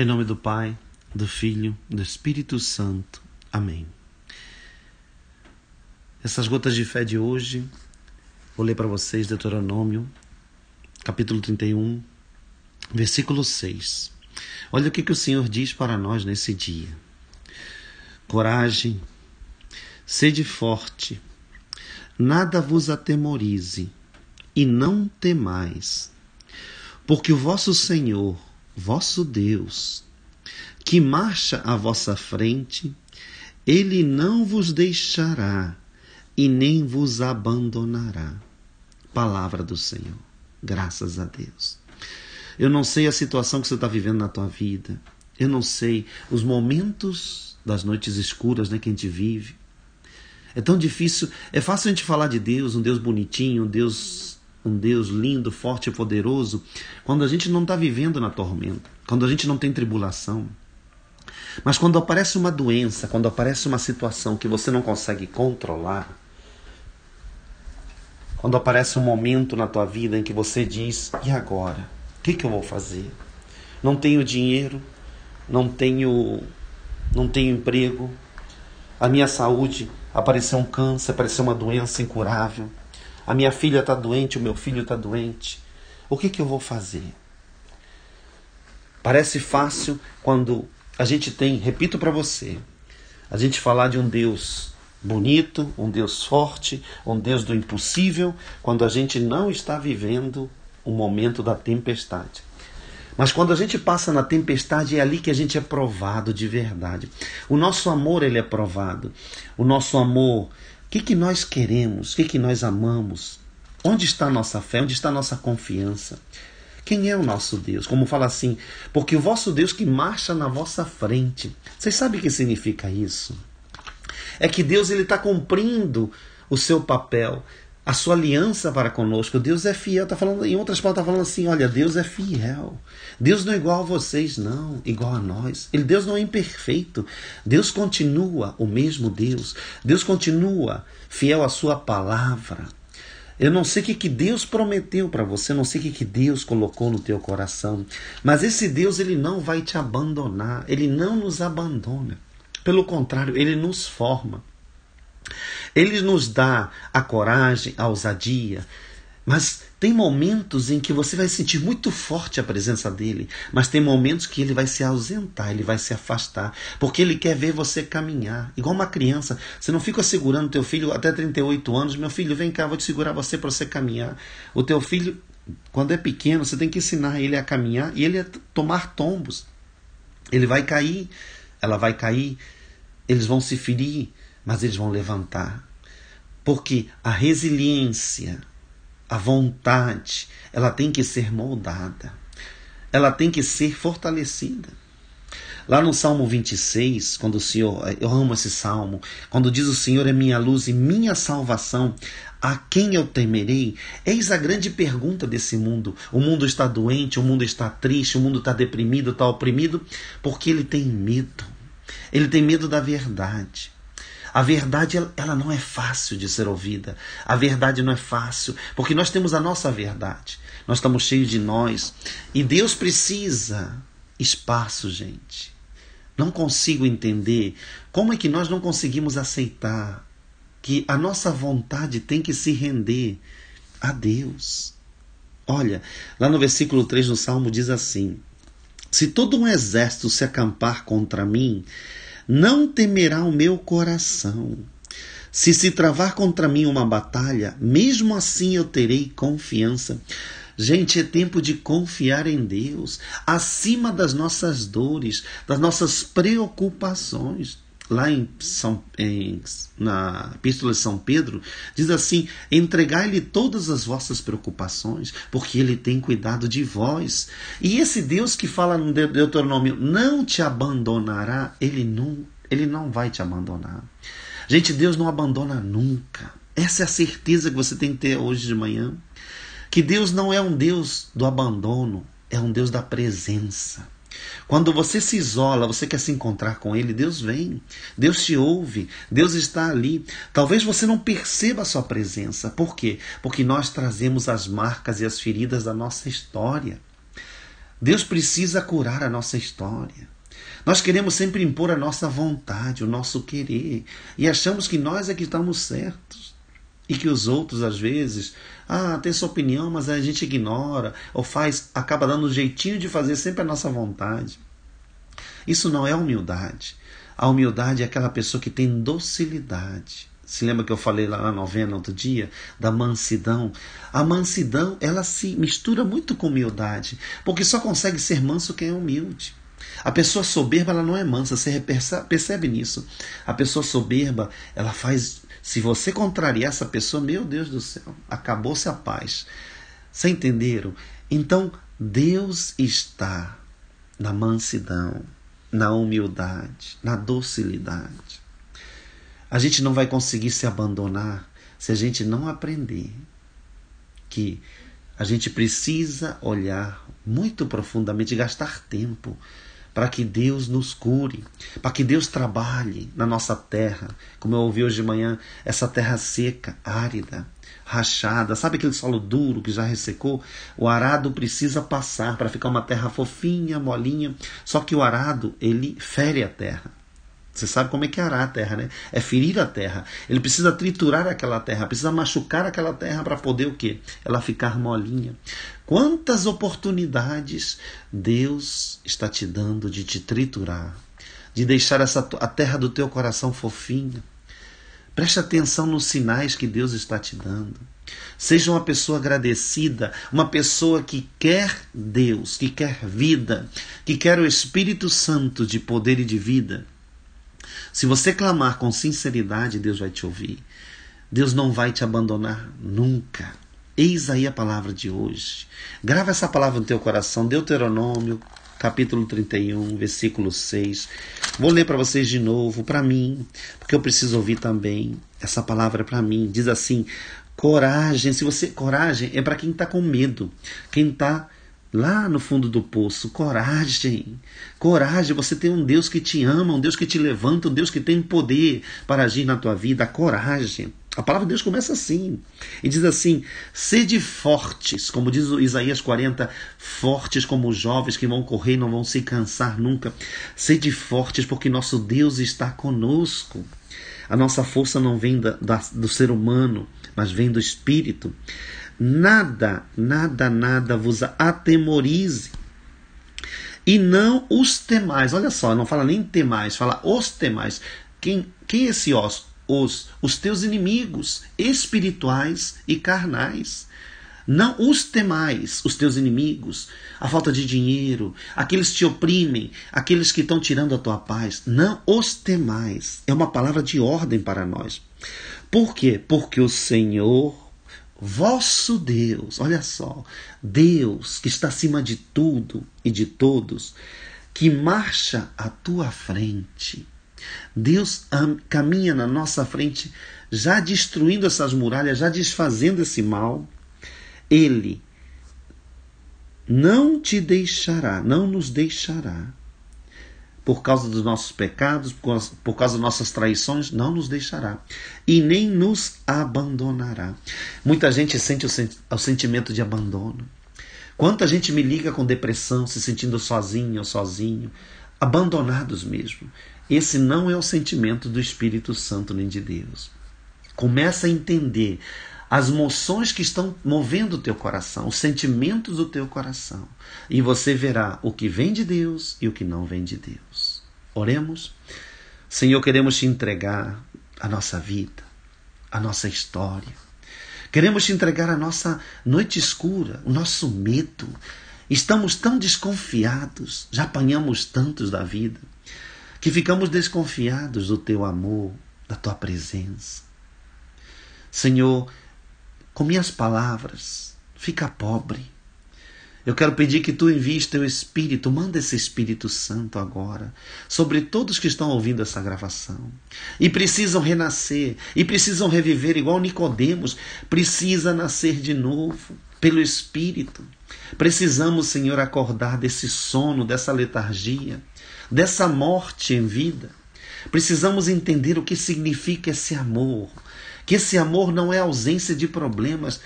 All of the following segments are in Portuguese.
Em nome do Pai, do Filho, do Espírito Santo. Amém. Essas gotas de fé de hoje, vou ler para vocês Deuteronômio, capítulo 31, versículo 6. Olha o que, que o Senhor diz para nós nesse dia. Coragem, sede forte, nada vos atemorize e não temais, porque o vosso Senhor, vosso Deus, que marcha à vossa frente, ele não vos deixará e nem vos abandonará. Palavra do Senhor. Graças a Deus. Eu não sei a situação que você está vivendo na tua vida. Eu não sei os momentos das noites escuras né, que a gente vive. É tão difícil. É fácil a gente falar de Deus, um Deus bonitinho, um Deus um Deus lindo, forte e poderoso, quando a gente não está vivendo na tormenta, quando a gente não tem tribulação. Mas quando aparece uma doença, quando aparece uma situação que você não consegue controlar, quando aparece um momento na tua vida em que você diz: e agora? O que, que eu vou fazer? Não tenho dinheiro, não tenho, não tenho emprego, a minha saúde apareceu um câncer, apareceu uma doença incurável a minha filha está doente, o meu filho está doente. O que, que eu vou fazer? Parece fácil quando a gente tem, repito para você, a gente falar de um Deus bonito, um Deus forte, um Deus do impossível, quando a gente não está vivendo o momento da tempestade. Mas quando a gente passa na tempestade, é ali que a gente é provado de verdade. O nosso amor, ele é provado. O nosso amor o que, que nós queremos? O que, que nós amamos? Onde está nossa fé? Onde está nossa confiança? Quem é o nosso Deus? Como fala assim, porque o vosso Deus que marcha na vossa frente. Vocês sabem o que significa isso? É que Deus ele está cumprindo o seu papel a sua aliança para conosco. Deus é fiel. Tá falando, em outras palavras, está falando assim: olha, Deus é fiel. Deus não é igual a vocês, não, igual a nós. Ele, Deus não é imperfeito. Deus continua o mesmo Deus. Deus continua fiel à sua palavra. Eu não sei o que, que Deus prometeu para você, eu não sei o que, que Deus colocou no teu coração, mas esse Deus ele não vai te abandonar, ele não nos abandona. Pelo contrário, ele nos forma. Ele nos dá a coragem, a ousadia, mas tem momentos em que você vai sentir muito forte a presença dele, mas tem momentos que ele vai se ausentar, ele vai se afastar, porque ele quer ver você caminhar, igual uma criança. Você não fica segurando teu filho até 38 anos, meu filho, vem cá, vou te segurar você para você caminhar. O teu filho, quando é pequeno, você tem que ensinar ele a caminhar e ele a tomar tombos. Ele vai cair, ela vai cair, eles vão se ferir, mas eles vão levantar porque a resiliência, a vontade, ela tem que ser moldada, ela tem que ser fortalecida. Lá no Salmo 26, quando o Senhor, eh, eu amo esse salmo, quando diz o Senhor é minha luz e minha salvação, a quem eu temerei? Eis a grande pergunta desse mundo. O mundo está doente, o mundo está triste, o mundo está deprimido, está oprimido, porque ele tem medo. Ele tem medo da verdade. A verdade ela não é fácil de ser ouvida. A verdade não é fácil, porque nós temos a nossa verdade. Nós estamos cheios de nós e Deus precisa espaço, gente. Não consigo entender como é que nós não conseguimos aceitar que a nossa vontade tem que se render a Deus. Olha, lá no versículo 3 no Salmo diz assim: Se todo um exército se acampar contra mim, não temerá o meu coração. Se se travar contra mim uma batalha, mesmo assim eu terei confiança. Gente, é tempo de confiar em Deus, acima das nossas dores, das nossas preocupações lá em, São, em na Epístola de São Pedro, diz assim: entregai-lhe todas as vossas preocupações, porque ele tem cuidado de vós. E esse Deus que fala no Deuteronômio, não te abandonará, ele não, ele não vai te abandonar. Gente, Deus não abandona nunca. Essa é a certeza que você tem que ter hoje de manhã. Que Deus não é um Deus do abandono, é um Deus da presença. Quando você se isola, você quer se encontrar com Ele, Deus vem, Deus te ouve, Deus está ali. Talvez você não perceba a sua presença. Por quê? Porque nós trazemos as marcas e as feridas da nossa história. Deus precisa curar a nossa história. Nós queremos sempre impor a nossa vontade, o nosso querer, e achamos que nós é que estamos certos e que os outros às vezes ah tem sua opinião mas a gente ignora ou faz acaba dando um jeitinho de fazer sempre a nossa vontade isso não é humildade a humildade é aquela pessoa que tem docilidade se lembra que eu falei lá na novena outro dia da mansidão a mansidão ela se mistura muito com humildade porque só consegue ser manso quem é humilde a pessoa soberba ela não é mansa, você percebe nisso. A pessoa soberba ela faz se você contrariar essa pessoa, meu Deus do céu, acabou-se a paz. Você entenderam? Então, Deus está na mansidão, na humildade, na docilidade. A gente não vai conseguir se abandonar se a gente não aprender que a gente precisa olhar muito profundamente, gastar tempo para que Deus nos cure, para que Deus trabalhe na nossa terra, como eu ouvi hoje de manhã, essa terra seca, árida, rachada, sabe aquele solo duro que já ressecou? O arado precisa passar para ficar uma terra fofinha, molinha, só que o arado, ele fere a terra. Você sabe como é que arar a terra, né? É ferir a terra. Ele precisa triturar aquela terra, precisa machucar aquela terra para poder o quê? Ela ficar molinha. Quantas oportunidades Deus está te dando de te triturar, de deixar essa, a terra do teu coração fofinha. Preste atenção nos sinais que Deus está te dando. Seja uma pessoa agradecida, uma pessoa que quer Deus, que quer vida, que quer o Espírito Santo de poder e de vida. Se você clamar com sinceridade, Deus vai te ouvir. Deus não vai te abandonar nunca. Eis aí a palavra de hoje. Grava essa palavra no teu coração, Deuteronômio, capítulo 31, versículo 6. Vou ler para vocês de novo, para mim, porque eu preciso ouvir também. Essa palavra é para mim. Diz assim: coragem. Se você coragem é para quem está com medo, quem está lá no fundo do poço. Coragem, coragem. Você tem um Deus que te ama, um Deus que te levanta, um Deus que tem poder para agir na tua vida. Coragem. A palavra de Deus começa assim e diz assim: sede fortes, como diz Isaías 40, fortes como os jovens que vão correr e não vão se cansar nunca. Sede fortes, porque nosso Deus está conosco. A nossa força não vem da, da, do ser humano, mas vem do Espírito nada, nada, nada vos atemorize. E não os temais. Olha só, não fala nem temais, fala os temais. Quem, quem é esse os? Os, os teus inimigos espirituais e carnais. Não os temais, os teus inimigos, a falta de dinheiro, aqueles que te oprimem, aqueles que estão tirando a tua paz. Não os temais. É uma palavra de ordem para nós. Por quê? Porque o Senhor vosso Deus, olha só, Deus que está acima de tudo e de todos, que marcha à tua frente. Deus caminha na nossa frente, já destruindo essas muralhas, já desfazendo esse mal. Ele não te deixará, não nos deixará por causa dos nossos pecados, por causa das nossas traições, não nos deixará e nem nos abandonará. Muita gente sente o, sentimento de abandono. Quanta gente me liga com depressão, se sentindo sozinho ou sozinho, abandonados mesmo. Esse não é o sentimento do Espírito Santo nem de Deus. Começa a entender as moções que estão movendo o teu coração, os sentimentos do teu coração. E você verá o que vem de Deus e o que não vem de Deus. Oremos. Senhor, queremos te entregar a nossa vida, a nossa história. Queremos te entregar a nossa noite escura, o nosso medo. Estamos tão desconfiados, já apanhamos tantos da vida, que ficamos desconfiados do teu amor, da tua presença. Senhor, com minhas palavras, fica pobre. Eu quero pedir que tu envies teu Espírito, manda esse Espírito Santo agora, sobre todos que estão ouvindo essa gravação. E precisam renascer, e precisam reviver, igual Nicodemos, precisa nascer de novo pelo Espírito. Precisamos, Senhor, acordar desse sono, dessa letargia, dessa morte em vida. Precisamos entender o que significa esse amor, que esse amor não é ausência de problemas.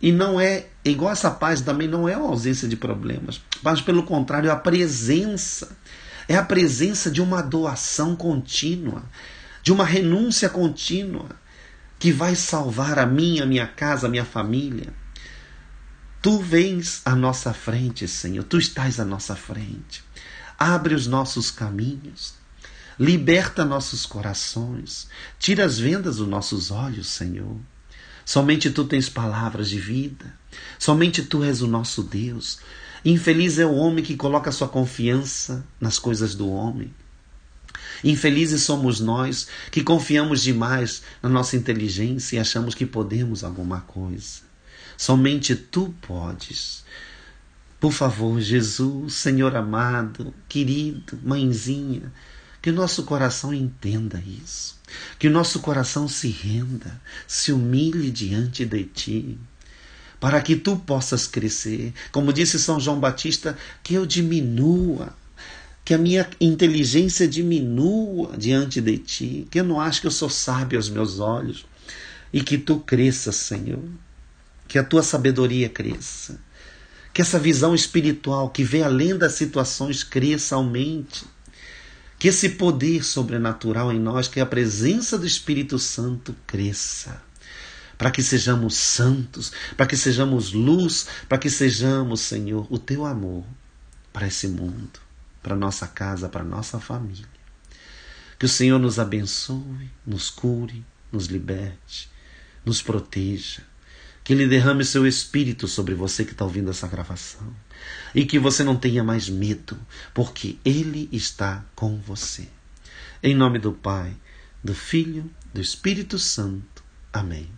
E não é, igual essa paz também, não é ausência de problemas. Mas, pelo contrário, é a presença. É a presença de uma doação contínua, de uma renúncia contínua, que vai salvar a minha, a minha casa, a minha família. Tu vens à nossa frente, Senhor, tu estás à nossa frente. Abre os nossos caminhos, Liberta nossos corações. Tira as vendas dos nossos olhos, Senhor. Somente tu tens palavras de vida. Somente tu és o nosso Deus. Infeliz é o homem que coloca sua confiança nas coisas do homem. Infelizes somos nós que confiamos demais na nossa inteligência e achamos que podemos alguma coisa. Somente tu podes. Por favor, Jesus, Senhor amado, querido, mãezinha, que o nosso coração entenda isso. Que o nosso coração se renda, se humilhe diante de ti. Para que tu possas crescer. Como disse São João Batista, que eu diminua. Que a minha inteligência diminua diante de ti. Que eu não acho que eu sou sábio aos meus olhos. E que tu cresças, Senhor. Que a tua sabedoria cresça. Que essa visão espiritual que vê além das situações cresça, aumente que esse poder sobrenatural em nós, que a presença do Espírito Santo cresça. Para que sejamos santos, para que sejamos luz, para que sejamos, Senhor, o teu amor para esse mundo, para nossa casa, para nossa família. Que o Senhor nos abençoe, nos cure, nos liberte, nos proteja que Ele derrame seu espírito sobre você que está ouvindo essa gravação. E que você não tenha mais medo, porque Ele está com você. Em nome do Pai, do Filho, do Espírito Santo. Amém.